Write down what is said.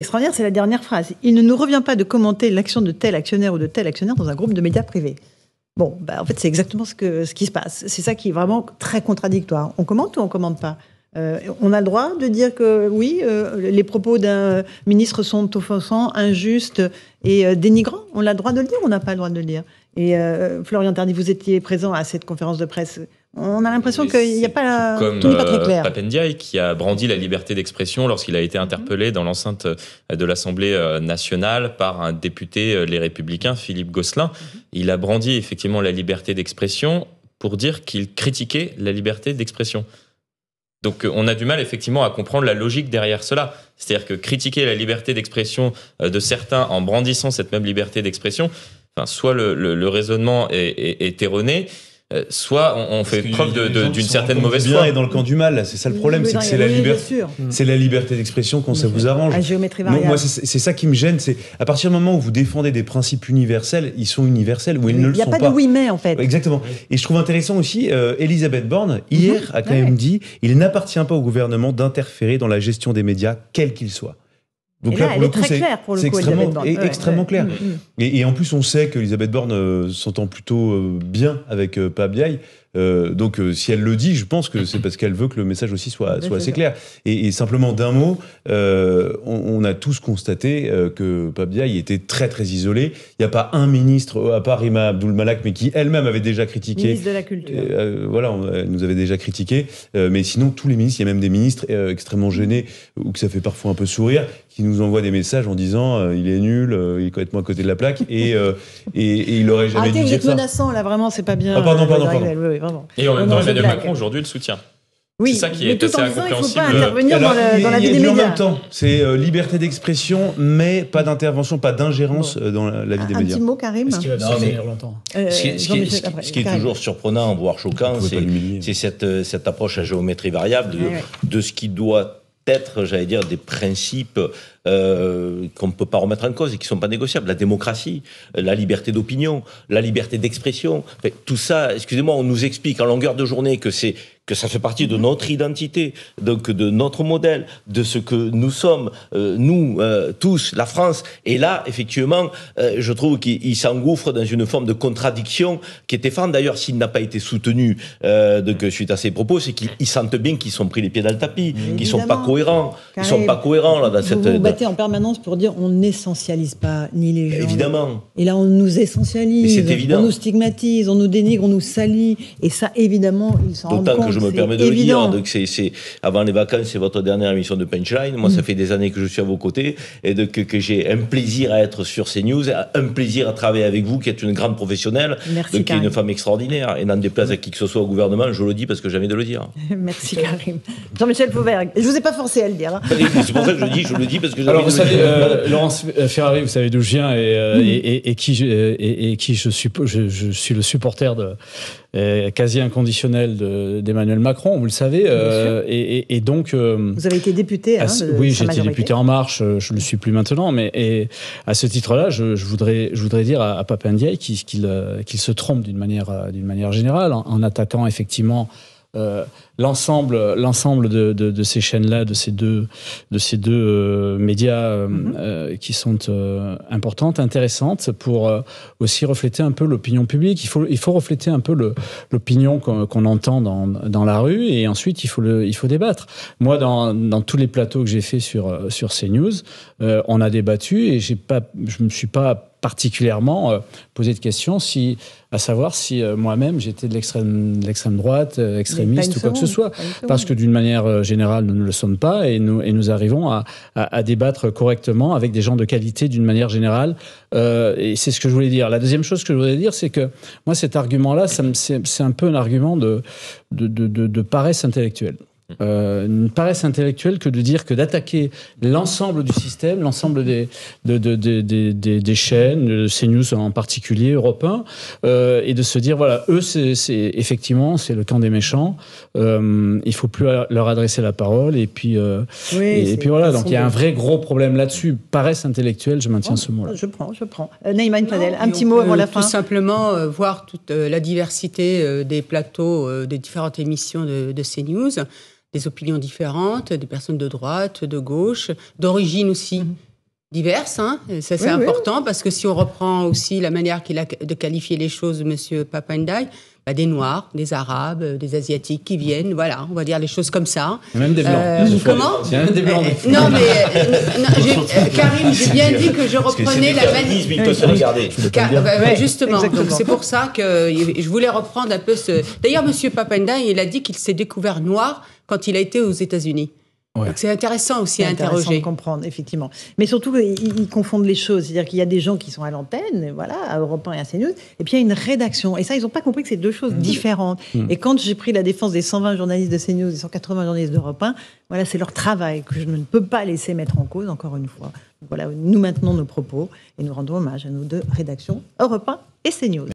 extraordinaire, c'est la dernière phrase. Il ne nous revient pas de commenter l'action de tel actionnaire ou de tel actionnaire dans un groupe de médias privés. Bon, bah, en fait, c'est exactement ce, ce qui se passe. C'est ça qui est vraiment très contradictoire. On commente ou on commente pas euh, on a le droit de dire que oui, euh, les propos d'un ministre sont offensants, injustes et euh, dénigrants. On a le droit de le dire, on n'a pas le droit de le dire. Et Florian Tardy, vous étiez présent à cette conférence de presse. On a l'impression qu'il n'y a pas la... comme pas très clair. Papendiaï qui a brandi la liberté d'expression lorsqu'il a été interpellé dans l'enceinte de l'Assemblée nationale par un député Les Républicains, Philippe Gosselin. Mhm. Il a brandi effectivement la liberté d'expression pour dire qu'il critiquait la liberté d'expression. Donc euh, on a du mal effectivement à comprendre la logique derrière cela. C'est-à-dire que critiquer la liberté d'expression euh, de certains en brandissant cette même liberté d'expression, soit le, raisonnement est erroné, euh, soit on, fait preuve d'une certaine mauvaise foi. et dans le camp du mal, c'est ça le problème, c'est que mm. c'est la, liberté, la liberté d'expression quand ça vous arrange. moi, c'est ça qui me gêne, c'est à partir du moment où vous défendez des principes universels, ils sont universels ou ils ne le sont pas. Il n'y a pas de oui mais en fait. Exactement. Et je trouve intéressant aussi, euh, Elisabeth Borne mhm. hier a quand même dit, il n'appartient pas au gouvernement d'interférer dans la gestion des médias, quels qu'ils soient. Donc et là, là pour le coup, c'est extrêmement, extrêmement clair. Mm, mm. Et, en plus, on sait qu'Elisabeth Borne euh, s'entend plutôt euh, bien avec euh, Pabiaï. Euh, donc euh, si elle le dit, je pense que c'est parce qu'elle veut que le message aussi soit, soit assez clair. Et, simplement d'un mot, euh, on, a tous constaté que il était très très isolé. Il n'y a pas un ministre, à part Rima Abdul Malak, mais qui elle-même avait déjà critiqué. Ministre de la Culture. voilà, elle nous avait déjà critiqué. mais sinon, tous les ministres, il y a même des ministres extrêmement gênés, ou que ça fait parfois un peu sourire, qui nous envoient des messages en disant il est nul, il est complètement à côté de la plaque, et, et, il aurait jamais Arrêtez, ah, dû dire ça. menaçant là, vraiment, c'est pas bien. Ah, pardon, pardon, pardon. Et en même temps, Emmanuel Macron aujourd'hui le soutient. Oui, c'est ça qui est tout assez incompréhensible. Il ne faut pas intervenir dans, la, dans vie des médias. c'est euh, liberté d'expression, mais pas d'intervention, pas d'ingérence euh, dans la, vie des médias. Un petit mot, Karim. Ce qui euh, Ce qui est toujours surprenant, voire choquant, c'est cette, cette approche à géométrie variable de ce qui doit être j'allais dire, des principes euh, qu'on ne peut pas remettre en cause et qui ne sont pas négociables. La démocratie, la liberté d'opinion, la liberté d'expression. tout ça, excusez-moi, on nous explique en longueur de journée que c'est que ça fait partie de notre identité, donc de notre modèle, de ce que nous sommes, euh, nous euh, tous, la France. Et là, effectivement, euh, je trouve qu'il s'engouffre dans une forme de contradiction qui est effrayante. D'ailleurs, s'il n'a pas été soutenu donc, suite à ses propos, c'est qu'ils sentent bien qu'ils sont pris les pieds dans le tapis, qu'ils sont pas cohérents. Ils sont pas cohérents là dans vous cette. Vous, battez en permanence pour dire on n'essentialise pas ni les gens. Évidemment. Et là, on nous essentialise, on nous stigmatise, on nous dénigre, on nous salit. Et ça, évidemment, ils s'en rendent compte. Que je je me permets de le dire. Donc c'est avant les vacances, c'est votre dernière émission de Punchline. Moi, ça mm. fait des années que je suis à vos côtés et de, que, j'ai un plaisir à être sur ces news, un plaisir à travailler avec vous, qui êtes une grande professionnelle, Merci, qui est une femme extraordinaire. Et n'en déplace à qui que ce soit au gouvernement, je le dis parce que j'ai envie de le dire. Merci Karim. Jean-Michel Pauvergue, je vous ai pas forcé à le dire. C'est pour ça que je dis, je le dis parce que. Alors vous savez, euh, Laurence euh, Ferrari, vous savez d'où je viens et, euh, mm. et, qui et, qui je suis, je suis le supporter de euh, quasi inconditionnel d'Emmanuel Macron, vous le savez. Euh, et, donc. Euh, vous avez été député. Hein, oui, j'ai été député En Marche, je ne le suis plus maintenant, mais et à ce titre-là, je, voudrais, je voudrais dire à, à qu'il se trompe d'une manière, manière générale en attaquant effectivement euh, l'ensemble l'ensemble de, de, ces chaînes là de ces deux de ces deux euh, médias euh, mhm. qui sont importantes intéressantes pour aussi refléter un peu l'opinion publique il faut il faut refléter un peu l'opinion qu'on entend dans, dans la rue et ensuite il faut le il faut débattre moi dans, dans tous les plateaux que j'ai fait sur sur CNews on a débattu et j'ai pas je me suis pas particulièrement euh, posé de questions, si, à savoir si euh, moi-même j'étais de l'extrême, droite, euh, extrémiste ou quoi que ce soit, parce que d'une manière euh, générale, nous ne le sommes pas et nous, et nous arrivons à, à, à débattre correctement avec des gens de qualité d'une manière générale. et c'est ce que je voulais dire. La deuxième chose que je voulais dire, c'est que moi, cet argument-là, c'est, un peu un argument de, de, de, de paresse intellectuelle une euh, paresse intellectuelle que de dire que d'attaquer l'ensemble du système, l'ensemble des, des, chaînes, CNews en particulier, européen, euh, et de se dire, voilà, eux, c'est effectivement, c'est le camp des méchants, euh, il faut plus leur adresser la parole, et puis, euh, et, puis voilà, donc il y a un vrai gros problème là-dessus. Paresse intellectuelle, je maintiens oh, ce mot-là. Je prends, je prends. Neymar Padel, un petit mot avant la fin. Tout simplement voir toute la diversité des plateaux des différentes émissions de, de CNews des opinions différentes, des personnes de droite, de gauche, d'origine aussi. Mhm diverses. Hein, ça, c'est important parce que si on reprend aussi la manière qu'il a de qualifier les choses, Monsieur Papandai, bah, des Noirs, des Arabes, euh, des Asiatiques qui viennent, voilà, on va dire les choses comme ça. même des Blancs. Euh, comment même des Blancs. non, mais euh, Karim, j'ai bien dit que je reprenais la manière. Car... Bah, bah, ouais, justement, donc c'est pour ça que je voulais reprendre un peu ce. D'ailleurs, Monsieur Papandai, il a dit qu'il s'est découvert noir quand il a été aux États-Unis. C'est intéressant aussi à intéressant de comprendre, effectivement. Mais surtout, ils, confondent les choses. C'est-à-dire qu'il y a des gens qui sont à l'antenne, voilà, à Europe 1 et à CNews, et puis il y a une rédaction. Et ça, ils n'ont pas compris que c'est deux choses mmh. différentes. Mmh. Et quand j'ai pris la défense des 120 journalistes de CNews et 180 journalistes d'Europe 1, voilà, c'est leur travail que je ne peux pas laisser mettre en cause, encore une fois. Voilà, nous maintenons nos propos et nous rendons hommage à nos deux rédactions, Europe 1 et CNews.